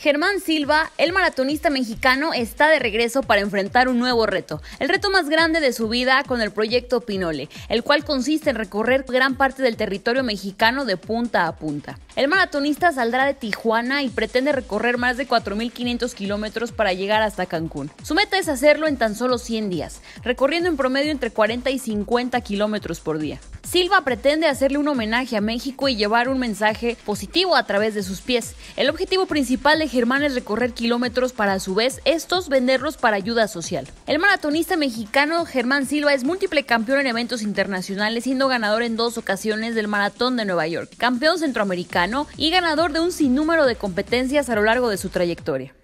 Germán Silva, el maratonista mexicano, está de regreso para enfrentar un nuevo reto, el reto más grande de su vida con el proyecto Pinole, el cual consiste en recorrer gran parte del territorio mexicano de punta a punta. El maratonista saldrá de Tijuana y pretende recorrer más de 4.500 kilómetros para llegar hasta Cancún. Su meta es hacerlo en tan solo 100 días, recorriendo en promedio entre 40 y 50 kilómetros por día. Silva pretende hacerle un homenaje a México y llevar un mensaje positivo a través de sus pies. El objetivo principal de Germán es recorrer kilómetros para a su vez estos venderlos para ayuda social. El maratonista mexicano Germán Silva es múltiple campeón en eventos internacionales, siendo ganador en dos ocasiones del Maratón de Nueva York, campeón centroamericano y ganador de un sinnúmero de competencias a lo largo de su trayectoria.